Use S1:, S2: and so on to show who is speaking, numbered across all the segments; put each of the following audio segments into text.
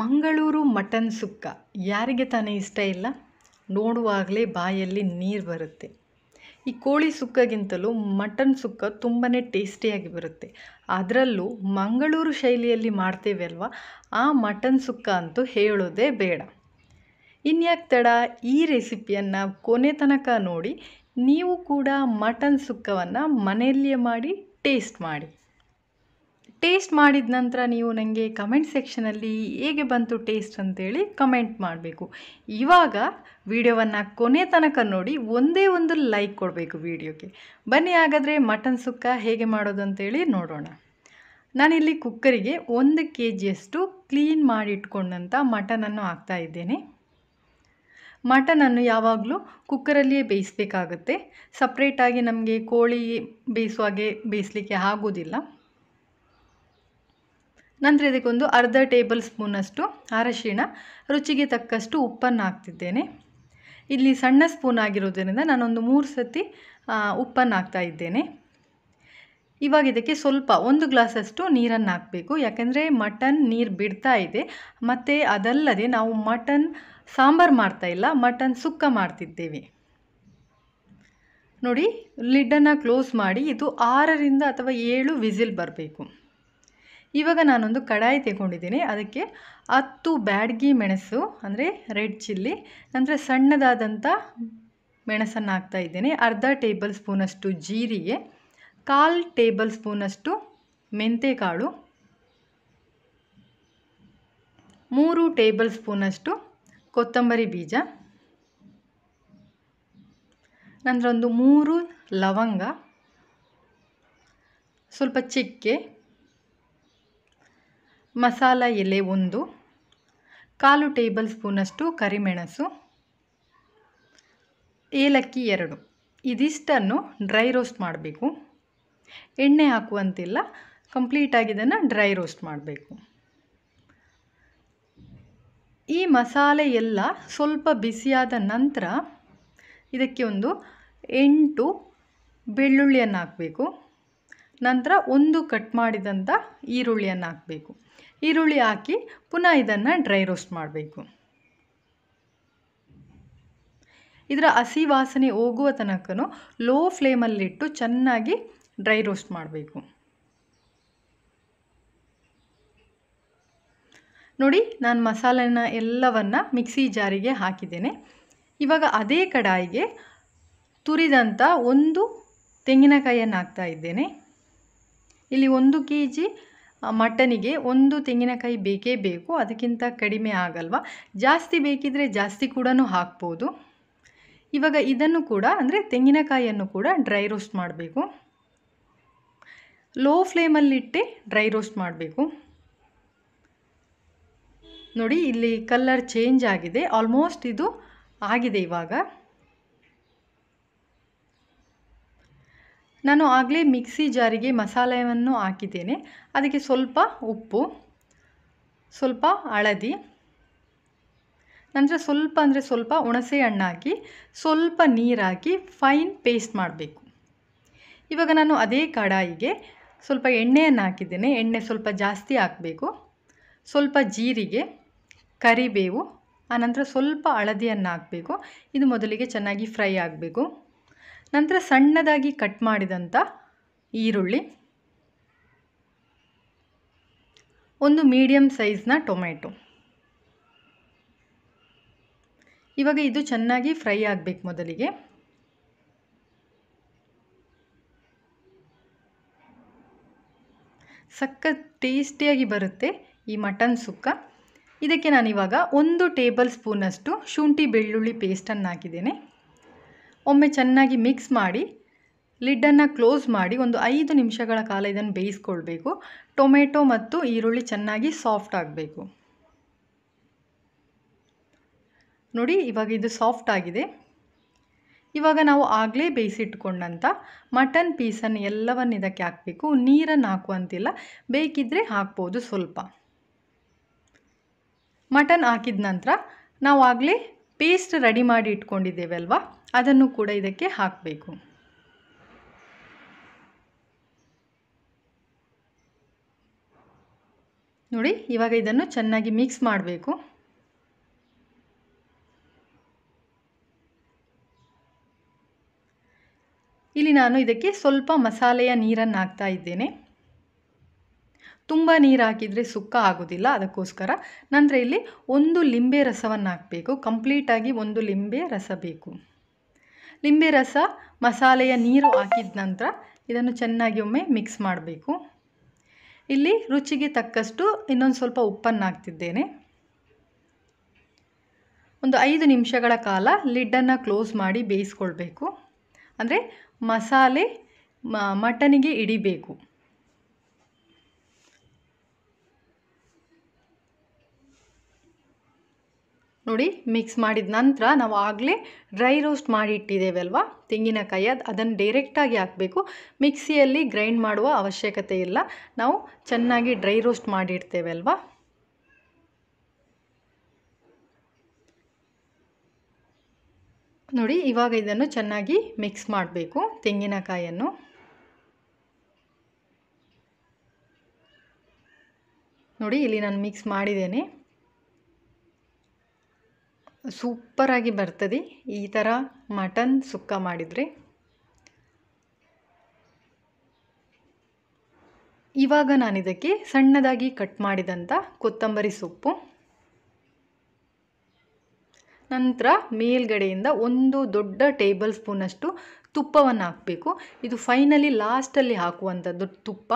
S1: Mangaluru mutton ಸುಕ್ಕ ಯಾರಿಗೆ ತಾನೇ ಇಷ್ಟ ಇಲ್ಲ ನೋಡುವಾಗಲೇ ಬಾಯಲ್ಲಿ ನೀರು ಬರುತ್ತೆ ಈ ಕೋಳಿ ಸುಕ್ಕಗಿಂತಲೂ ಮಟನ್ ಸುಕ್ಕ ತುಂಬಾ ಟೇಸ್ಟಿಯಾಗಿ ಬರುತ್ತೆ ಅದರಲ್ಲೂ ಮಂಗಳೂರು ಶೈಲಿಯಲ್ಲಿ ಮಾಡ್ತೇವೆ ಅಲ್ವಾ ಆ ಮಟನ್ ಸುಕ್ಕ ಅಂತೂ ಹೇಳೋದೇ ಬೇಡ ಇನ್ಯಾಕೆ ತಡ ಈ ರೆಸಿಪಿಯನ್ನು ಕೊನೆ ತನಕ ನೋಡಿ ನೀವು ಕೂಡ ಮಟನ್ ಸುಕ್ಕವನ್ನು ಮನೆಯಲ್ಲಿಯೇ ಮಾಡಿ ಟೇಸ್ಟ್ ಮಾಡಿ ಟೇಸ್ಟ್ ಮಾಡಿದ ನಂತರ ನೀವು ನನಗೆ ಕಮೆಂಟ್ ಸೆಕ್ಷನಲ್ಲಿ ಹೇಗೆ ಬಂತು ಟೇಸ್ಟ್ ಅಂತೇಳಿ ಕಮೆಂಟ್ ಮಾಡಬೇಕು ಇವಾಗ ವಿಡಿಯೋವನ್ನು ಕೊನೆ ತನಕ ನೋಡಿ ಒಂದೇ ಒಂದು ಲೈಕ್ ಕೊಡಬೇಕು ವಿಡಿಯೋಗೆ ಬನ್ನಿ ಹಾಗಾದರೆ ಮಟನ್ ಸುಕ್ಕ ಹೇಗೆ ಮಾಡೋದು ಅಂತೇಳಿ ನೋಡೋಣ ನಾನಿಲ್ಲಿ ಕುಕ್ಕರಿಗೆ ಒಂದು ಕೆ ಜಿಯಷ್ಟು ಕ್ಲೀನ್ ಮಾಡಿ ಮಟನನ್ನು ಹಾಕ್ತಾ ಇದ್ದೇನೆ ಮಟನನ್ನು ಯಾವಾಗಲೂ ಕುಕ್ಕರಲ್ಲಿಯೇ ಬೇಯಿಸಬೇಕಾಗುತ್ತೆ ಸಪ್ರೇಟಾಗಿ ನಮಗೆ ಕೋಳಿ ಬೇಯಿಸುವಾಗೆ ಬೇಯಿಸಲಿಕ್ಕೆ ಆಗೋದಿಲ್ಲ ನಂತರ ಇದಕ್ಕೊಂದು ಅರ್ಧ ಟೇಬಲ್ ಸ್ಪೂನಷ್ಟು ಅರಶಿಣ ರುಚಿಗೆ ತಕ್ಕಷ್ಟು ಉಪ್ಪನ್ನು ಹಾಕ್ತಿದ್ದೇನೆ ಇಲ್ಲಿ ಸಣ್ಣ ಸ್ಪೂನ್ ಆಗಿರೋದರಿಂದ ನಾನೊಂದು ಮೂರು ಸತಿ ಉಪ್ಪನ್ನು ಹಾಕ್ತಾ ಇದ್ದೇನೆ ಇವಾಗ ಇದಕ್ಕೆ ಸ್ವಲ್ಪ ಒಂದು ಗ್ಲಾಸಷ್ಟು ನೀರನ್ನು ಹಾಕಬೇಕು ಯಾಕೆಂದರೆ ಮಟನ್ ನೀರು ಬಿಡ್ತಾ ಇದೆ ಮತ್ತು ಅದಲ್ಲದೆ ನಾವು ಮಟನ್ ಸಾಂಬಾರು ಮಾಡ್ತಾ ಇಲ್ಲ ಮಟನ್ ಸುಕ್ಕ ಮಾಡ್ತಿದ್ದೇವೆ ನೋಡಿ ಲಿಡ್ಡನ್ನು ಕ್ಲೋಸ್ ಮಾಡಿ ಇದು ಆರರಿಂದ ಅಥವಾ ಏಳು ವಿಸಿಲ್ ಬರಬೇಕು ಇವಾಗ ನಾನೊಂದು ಕಡಾಯಿ ತಗೊಂಡಿದ್ದೀನಿ ಅದಕ್ಕೆ ಹತ್ತು ಬ್ಯಾಡ್ಗಿ ಮೆಣಸು ಅಂದರೆ ರೆಡ್ ಚಿಲ್ಲಿ ನಂತರ ಸಣ್ಣದಾದಂಥ ಮೆಣಸನ್ನು ಹಾಕ್ತಾ ಇದ್ದೇನೆ ಅರ್ಧ ಟೇಬಲ್ ಸ್ಪೂನಷ್ಟು ಜೀರಿಗೆ ಕಾಲು ಟೇಬಲ್ ಸ್ಪೂನಷ್ಟು ಮೆಂತೆಕಾಳು ಮೂರು ಟೇಬಲ್ ಸ್ಪೂನಷ್ಟು ಕೊತ್ತಂಬರಿ ಬೀಜ ನಂತರ ಒಂದು ಮೂರು ಲವಂಗ ಸ್ವಲ್ಪ ಚಿಕ್ಕೆ ಮಸಾಲ ಎಲೆ ಒಂದು ಕಾಲು ಟೇಬಲ್ ಸ್ಪೂನಷ್ಟು ಕರಿಮೆಣಸು ಏಲಕ್ಕಿ ಎರಡು ಇದಿಷ್ಟನ್ನು ಡ್ರೈ ರೋಸ್ಟ್ ಮಾಡಬೇಕು ಎಣ್ಣೆ ಹಾಕುವಂತಿಲ್ಲ ಕಂಪ್ಲೀಟಾಗಿ ಇದನ್ನು ಡ್ರೈ ರೋಸ್ಟ್ ಮಾಡಬೇಕು ಈ ಮಸಾಲೆ ಎಲ್ಲ ಸ್ವಲ್ಪ ಬಿಸಿಯಾದ ನಂತರ ಇದಕ್ಕೆ ಒಂದು ಎಂಟು ಬೆಳ್ಳುಳ್ಳಿಯನ್ನು ಹಾಕಬೇಕು ನಂತರ ಒಂದು ಕಟ್ ಮಾಡಿದಂಥ ಈರುಳ್ಳಿಯನ್ನು ಹಾಕಬೇಕು ಈರುಳ್ಳಿ ಹಾಕಿ ಪುನಃ ಇದನ್ನು ಡ್ರೈ ರೋಸ್ಟ್ ಮಾಡಬೇಕು ಇದರ ಹಸಿ ವಾಸನೆ ಹೋಗುವ ತನಕ ಲೋ ಫ್ಲೇಮಲ್ಲಿಟ್ಟು ಚೆನ್ನಾಗಿ ಡ್ರೈ ರೋಸ್ಟ್ ಮಾಡಬೇಕು ನೋಡಿ ನಾನು ಮಸಾಲೆನ ಎಲ್ಲವನ್ನು ಮಿಕ್ಸಿ ಜಾರಿಗೆ ಹಾಕಿದ್ದೇನೆ ಇವಾಗ ಅದೇ ಕಡಾಯಿಗೆ ತುರಿದಂಥ ಒಂದು ತೆಂಗಿನಕಾಯಿಯನ್ನು ಹಾಕ್ತಾ ಇದ್ದೇನೆ ಇಲ್ಲಿ ಒಂದು ಕೆ ಜಿ ಮಟನಿಗೆ ಒಂದು ತೆಂಗಿನಕಾಯಿ ಬೇಕೇ ಬೇಕು ಅದಕ್ಕಿಂತ ಕಡಿಮೆ ಆಗಲ್ವ ಜಾಸ್ತಿ ಬೇಕಿದ್ರೆ ಜಾಸ್ತಿ ಕೂಡ ಹಾಕ್ಬೋದು ಇವಾಗ ಇದನ್ನು ಕೂಡ ಅಂದರೆ ತೆಂಗಿನಕಾಯಿಯನ್ನು ಕೂಡ ಡ್ರೈ ರೋಸ್ಟ್ ಮಾಡಬೇಕು ಲೋ ಫ್ಲೇಮಲ್ಲಿಟ್ಟೆ ಡ್ರೈ ರೋಸ್ಟ್ ಮಾಡಬೇಕು ನೋಡಿ ಇಲ್ಲಿ ಕಲ್ಲರ್ ಚೇಂಜ್ ಆಗಿದೆ ಆಲ್ಮೋಸ್ಟ್ ಇದು ಆಗಿದೆ ಇವಾಗ ನಾನು ಆಗಲೇ ಮಿಕ್ಸಿ ಜಾರಿಗೆ ಮಸಾಲೆಯನ್ನು ಹಾಕಿದ್ದೇನೆ ಅದಕ್ಕೆ ಸ್ವಲ್ಪ ಉಪ್ಪು ಸ್ವಲ್ಪ ಹಳದಿ ನಂತರ ಸ್ವಲ್ಪ ಅಂದರೆ ಸ್ವಲ್ಪ ಹುಣಸೆ ಹಣ್ಣು ಹಾಕಿ ಸ್ವಲ್ಪ ನೀರು ಹಾಕಿ ಫೈನ್ ಪೇಸ್ಟ್ ಮಾಡಬೇಕು ಇವಾಗ ನಾನು ಅದೇ ಕಡಾಯಿಗೆ ಸ್ವಲ್ಪ ಎಣ್ಣೆಯನ್ನು ಹಾಕಿದ್ದೇನೆ ಎಣ್ಣೆ ಸ್ವಲ್ಪ ಜಾಸ್ತಿ ಹಾಕಬೇಕು ಸ್ವಲ್ಪ ಜೀರಿಗೆ ಕರಿಬೇವು ಆನಂತರ ಸ್ವಲ್ಪ ಹಳದಿಯನ್ನು ಹಾಕಬೇಕು ಇದು ಮೊದಲಿಗೆ ಚೆನ್ನಾಗಿ ಫ್ರೈ ಆಗಬೇಕು ನಂತರ ಸಣ್ಣದಾಗಿ ಕಟ್ ಮಾಡಿದಂಥ ಈರುಳ್ಳಿ ಒಂದು ಮೀಡಿಯಮ್ ಸೈಜ್ನ ಟೊಮೆಟೊ ಇವಾಗ ಇದು ಚೆನ್ನಾಗಿ ಫ್ರೈ ಆಗಬೇಕು ಮೊದಲಿಗೆ ಸಖತ್ ಟೇಸ್ಟಿಯಾಗಿ ಬರುತ್ತೆ ಈ ಮಟನ್ ಸುಕ್ಕ ಇದಕ್ಕೆ ನಾನಿವಾಗ ಒಂದು ಟೇಬಲ್ ಸ್ಪೂನಷ್ಟು ಶುಂಠಿ ಬೆಳ್ಳುಳ್ಳಿ ಪೇಸ್ಟನ್ನು ಹಾಕಿದ್ದೇನೆ ಒಮ್ಮೆ ಚೆನ್ನಾಗಿ ಮಿಕ್ಸ್ ಮಾಡಿ ಲಿಡ್ಡನ್ನು ಕ್ಲೋಸ್ ಮಾಡಿ ಒಂದು ಐದು ನಿಮಿಷಗಳ ಕಾಲ ಇದನ್ನು ಬೇಯಿಸ್ಕೊಳ್ಬೇಕು ಟೊಮೆಟೊ ಮತ್ತು ಈರುಳ್ಳಿ ಚೆನ್ನಾಗಿ ಸಾಫ್ಟ್ ಆಗಬೇಕು ನೋಡಿ ಇವಾಗ ಇದು ಸಾಫ್ಟ್ ಆಗಿದೆ ಇವಾಗ ನಾವು ಆಗಲೇ ಬೇಯಿಸಿಟ್ಕೊಂಡಂಥ ಮಟನ್ ಪೀಸನ್ನು ಎಲ್ಲವನ್ನು ಇದಕ್ಕೆ ಹಾಕಬೇಕು ನೀರನ್ನು ಹಾಕುವಂತಿಲ್ಲ ಬೇಕಿದ್ದರೆ ಹಾಕ್ಬೋದು ಸ್ವಲ್ಪ ಮಟನ್ ಹಾಕಿದ ನಂತರ ನಾವು ಆಗಲೇ ಪೇಸ್ಟ್ ರೆಡಿ ಮಾಡಿ ಇಟ್ಕೊಂಡಿದ್ದೇವೆ ಅಲ್ವಾ ಅದನ್ನು ಕೂಡ ಇದಕ್ಕೆ ಹಾಕಬೇಕು ನೋಡಿ ಇವಾಗ ಇದನ್ನು ಚೆನ್ನಾಗಿ ಮಿಕ್ಸ್ ಮಾಡಬೇಕು ಇಲ್ಲಿ ನಾನು ಇದಕ್ಕೆ ಸ್ವಲ್ಪ ಮಸಾಲೆಯ ನೀರನ್ನು ಹಾಕ್ತಾ ಇದ್ದೇನೆ ತುಂಬ ನೀರು ಹಾಕಿದರೆ ಸುಕ್ಕ ಆಗೋದಿಲ್ಲ ಅದಕ್ಕೋಸ್ಕರ ನಂತರ ಇಲ್ಲಿ ಒಂದು ಲಿಂಬೆ ರಸವನ್ನು ಹಾಕಬೇಕು ಕಂಪ್ಲೀಟಾಗಿ ಒಂದು ಲಿಂಬೆ ರಸ ಬೇಕು ಲಿಂಬೆ ರಸ ಮಸಾಲೆಯ ನೀರು ಹಾಕಿದ ನಂತರ ಇದನ್ನು ಚೆನ್ನಾಗಿ ಒಮ್ಮೆ ಮಿಕ್ಸ್ ಮಾಡಬೇಕು ಇಲ್ಲಿ ರುಚಿಗೆ ತಕ್ಕಷ್ಟು ಇನ್ನೊಂದು ಸ್ವಲ್ಪ ಉಪ್ಪನ್ನು ಹಾಕ್ತಿದ್ದೇನೆ ಒಂದು ಐದು ನಿಮಿಷಗಳ ಕಾಲ ಲಿಡ್ಡನ್ನು ಕ್ಲೋಸ್ ಮಾಡಿ ಬೇಯಿಸ್ಕೊಳ್ಬೇಕು ಅಂದರೆ ಮಸಾಲೆ ಮಟನಿಗೆ ಇಡಿಬೇಕು ನೋಡಿ ಮಿಕ್ಸ್ ಮಾಡಿದ ನಂತರ ನಾವು ಆಗಲೇ ಡ್ರೈ ರೋಸ್ಟ್ ಮಾಡಿ ಇಟ್ಟಿದ್ದೇವೆ ಅಲ್ವಾ ತೆಂಗಿನಕಾಯಿ ಅದು ಅದನ್ನು ಡೈರೆಕ್ಟಾಗಿ ಹಾಕಬೇಕು ಮಿಕ್ಸಿಯಲ್ಲಿ ಗ್ರೈಂಡ್ ಮಾಡುವ ಅವಶ್ಯಕತೆ ಇಲ್ಲ ನಾವು ಚೆನ್ನಾಗಿ ಡ್ರೈ ರೋಸ್ಟ್ ಮಾಡಿಡ್ತೇವೆ ಅಲ್ವಾ ನೋಡಿ ಇವಾಗ ಇದನ್ನು ಚೆನ್ನಾಗಿ ಮಿಕ್ಸ್ ಮಾಡಬೇಕು ತೆಂಗಿನಕಾಯನ್ನು ನೋಡಿ ಇಲ್ಲಿ ನಾನು ಮಿಕ್ಸ್ ಮಾಡಿದ್ದೇನೆ ಸೂಪರಾಗಿ ಬರ್ತದೆ ಈ ಥರ ಮಟನ್ ಸುಕ್ಕ ಮಾಡಿದರೆ ಇವಾಗ ನಾನಿದಕ್ಕೆ ಸಣ್ಣದಾಗಿ ಕಟ್ ಮಾಡಿದಂಥ ಕೊತ್ತಂಬರಿ ಸೊಪ್ಪು ನಂತರ ಮೇಲ್ಗಡೆಯಿಂದ ಒಂದು ದೊಡ್ಡ ಟೇಬಲ್ ಸ್ಪೂನಷ್ಟು ತುಪ್ಪವನ್ನು ಹಾಕಬೇಕು ಇದು ಫೈನಲಿ ಲಾಸ್ಟಲ್ಲಿ ಹಾಕುವಂಥದ್ದು ತುಪ್ಪ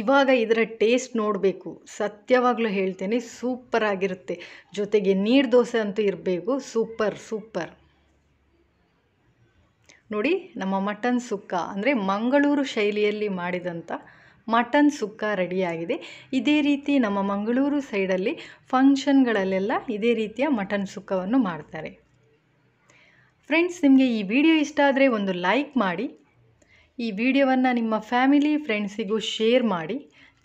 S1: ಇವಾಗ ಇದರ ಟೇಸ್ಟ್ ನೋಡಬೇಕು ಸತ್ಯವಾಗಲೂ ಹೇಳ್ತೇನೆ ಸೂಪರ್ ಆಗಿರುತ್ತೆ ಜೊತೆಗೆ ನೀರು ದೋಸೆ ಅಂತೂ ಇರಬೇಕು ಸೂಪರ್ ಸೂಪರ್ ನೋಡಿ ನಮ್ಮ ಮಟನ್ ಸುಕ್ಕ ಅಂದರೆ ಮಂಗಳೂರು ಶೈಲಿಯಲ್ಲಿ ಮಾಡಿದಂಥ ಮಟನ್ ಸುಕ್ಕ ರೆಡಿಯಾಗಿದೆ ಇದೇ ರೀತಿ ನಮ್ಮ ಮಂಗಳೂರು ಸೈಡಲ್ಲಿ ಫಂಕ್ಷನ್ಗಳಲ್ಲೆಲ್ಲ ಇದೇ ರೀತಿಯ ಮಟನ್ ಸುಕ್ಕವನ್ನು ಮಾಡ್ತಾರೆ ಫ್ರೆಂಡ್ಸ್ ನಿಮಗೆ ಈ ವಿಡಿಯೋ ಇಷ್ಟ ಆದರೆ ಒಂದು ಲೈಕ್ ಮಾಡಿ ಈ ವಿಡಿಯೋವನ್ನು ನಿಮ್ಮ ಫ್ಯಾಮಿಲಿ ಫ್ರೆಂಡ್ಸಿಗೂ ಶೇರ್ ಮಾಡಿ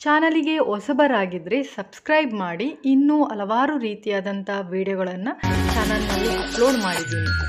S1: ಚಾನಲಿಗೆ ಹೊಸಬರಾಗಿದ್ದರೆ ಸಬ್ಸ್ಕ್ರೈಬ್ ಮಾಡಿ ಇನ್ನೂ ಹಲವಾರು ರೀತಿಯಾದಂಥ ವಿಡಿಯೋಗಳನ್ನು ಚಾನಲ್ನಲ್ಲಿ ಅಪ್ಲೋಡ್ ಮಾಡಿದ್ದೀನಿ